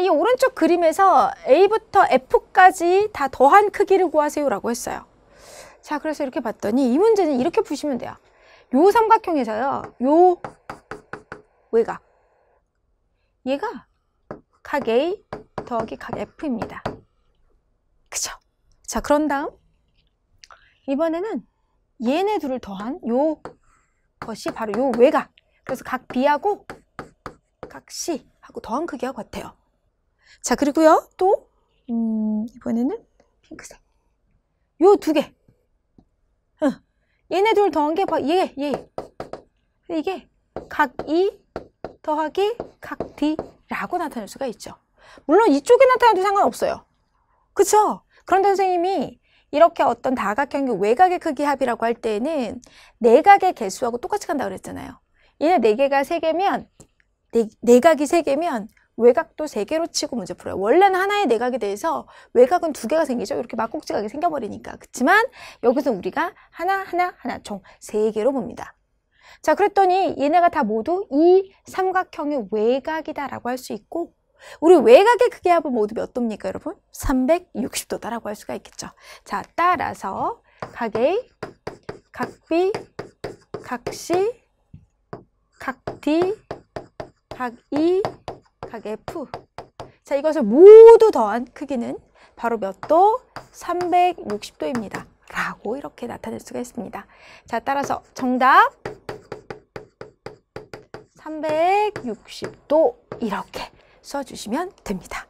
이 오른쪽 그림에서 A부터 F까지 다 더한 크기를 구하세요라고 했어요. 자, 그래서 이렇게 봤더니 이 문제는 이렇게 푸시면 돼요. 요 삼각형에서요. 요 외곽. 얘가 각 A 더하기 각 F입니다. 그죠? 자, 그런 다음 이번에는 얘네 둘을 더한 요 것이 바로 요 외곽. 그래서 각 B하고 각 C하고 더한 크기와 같아요. 자, 그리고요. 또, 음, 이번에는 핑크색. 요 두 개. 응. 어, 얘네 둘 더한 게, 봐, 얘, 얘. 이게 각 2, 더하기 각 D라고 나타낼 수가 있죠. 물론 이쪽에 나타나도 상관없어요. 그쵸? 그런데 선생님이 이렇게 어떤 다각형의 외곽의 크기 합이라고 할 때에는 내각의 네 개수하고 똑같이 간다고 그랬잖아요. 얘네 4개가 3개면 내, 내각이 3개면 외곽도 세 개로 치고 문제 풀어요. 원래는 하나의 내각에 대해서 외곽은 두 개가 생기죠. 이렇게 막꼭지각이 생겨버리니까. 그렇지만 여기서 우리가 하나 하나 하나 총 세 개로 봅니다. 자 그랬더니 얘네가 다 모두 이 삼각형의 외곽이다라고 할 수 있고 우리 외곽의 크기 합은 모두 몇 도입니까 여러분? 360도다라고 할 수가 있겠죠. 자 따라서 각의 각비, 각시, 각디, 각이, 정확하게 F. 자, 이것을 모두 더한 크기는 바로 몇 도? 360도입니다. 라고 이렇게 나타낼 수가 있습니다. 자, 따라서 정답 360도 이렇게 써주시면 됩니다.